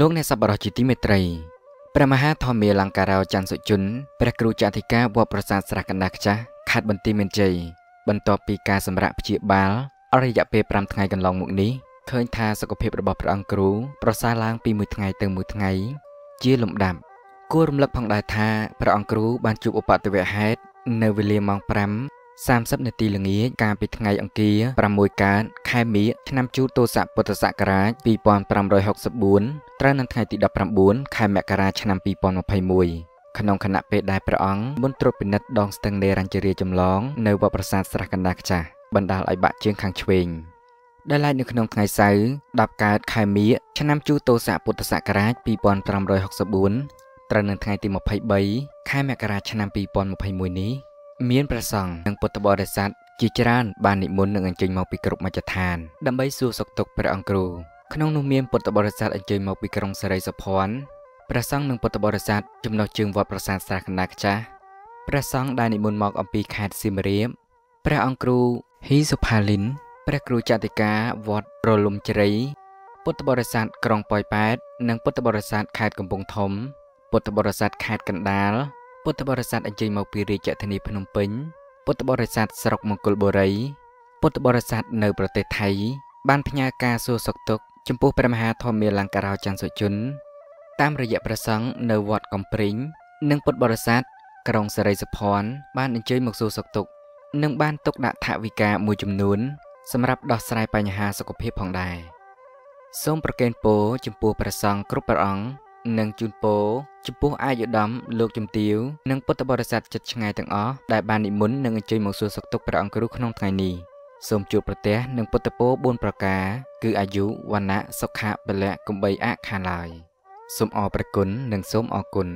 លោកអ្នកសប្បុរសជាទីមេត្រីព្រះមហាធម្មាលង្ការោច័ន្ទសុជុនព្រះគ្រូចតិកាវត្តប្រាសាទស្រះកណ្ដាលខ្ចាស់ខេត្តបន្ទាយមានជ័យបន្ទាប់ពីការសម្រាកព្យាបាលអស់រយៈពេល5ថ្ងៃកន្លងមកនេះឃើញថាសុខភាពរបស់ព្រះអង្គគ្រូប្រសើរឡើងពីមួយថ្ងៃទៅមួយថ្ងៃ ជាលំដាប់គួររំលឹកផងដែរថាព្រះអង្គគ្រូបានជួបឧបទ្ទវហេតុនៅវេលាម៉ោង30នាទីល្ងាចកាលពីថ្ងៃអង្គារ6កើតខែមិញឆ្នាំជូតទសពុទ្ធសករាជ2564ត្រូវនឹងថ្ងៃទី19ខែមករាឆ្នាំ2021ក្នុងគណៈពេលដែលព្រះអង្គមុនត្រួតពិនិត្យដងស្ទឹងនៃរញ្ជរាចម្លងនៅវត្តប្រាសាទស្រះកណ្ដាលខ្ចាស់បណ្ដាលឲ្យបាក់ជើងខាងឆ្វេង ដែលឡែកនៅក្នុងថ្ងៃសៅរ៍10កើតខែមិញឆ្នាំជូតទសពុទ្ធសករាជ2564ត្រូវនឹងថ្ងៃទី23ខែមករាឆ្នាំ2021នេះមានព្រះសង្ឃនិងពុទ្ធបរិស័ទជាច្រើន បាននិមន្តនិងអញ្ជើញមកពីគ្រប់មជ្ឈដ្ឋាន ដើម្បីសួរសុខទុក្ខព្រះអង្គគ្រូក្នុងនោះមានពុទ្ធបរិស័ទអញ្ជើញមកពីក្រុងសិរីសុភ័ណ្ឌព្រះសង្ឃនិងពុទ្ធបរិស័ទចំណុះជើងវត្តប្រាសាទស្រះកណ្ដាលខ្ចាស់ព្រះសង្ឃដែលនិមន្តមកអំពីខេត្តសៀមរាបព្រះអង្គគ្រូហ៊ីសុផាលីនព្រះគ្រូចតិកាវត្តរលំជ្រៃពុទ្ធបរិស័ទក្រុងប៉ោយប៉ែត និងពុទ្ធបរិស័ទខេត្តកំពង់ធំពុទ្ធបរិស័ទខេត្តកណ្ដាលពុទ្ធបរិស័ទអញ្ជើញមកពីរាជធានីភ្នំពេញពុទ្ធបរិស័ទស្រុកមង្គលបុរី ពុទ្ធបរិស័ទនៅប្រទេសថៃ បានផ្ញើការសួរសុខទុក្ខចំពោះព្រះមហាធម្មាលង្ការោច័ន្ទសុជនតាមរយៈព្រះសង្ឃនៅវត្តកំព្រិញនិងពុទ្ធបរិស័ទក្រុងសិរីសុភ័ណ្ឌបានអញ្ជើញមកសួរសុខទុក្ខនិងបានទុកដាក់ថវិកាមួយចំនួន សម្រាប់ដោះស្រាយបញ្ហាសុខភាពផងដែរសូមប្រកេនពរចំពោះព្រះសង្ឃគ្រប់ព្រះអង្គនិងជូនពរចំពោះអាយុដំលោកជំទាវនិងពុទ្ធបរិស័ទជិតឆ្ងាយទាំងអស់ដែលបាននិមន្តនិងអញ្ជើញមកសួរសុខទុក្ខព្រះអង្គគ្រូក្នុងថ្ងៃនេះសូមជួបប្រទះនឹងពុទ្ធពរ4ប្រការគឺអាយុវណ្ណៈសុខៈពលៈកំបីអខានឡើយសូមអរព្រគុណនិងសូមអរគុណ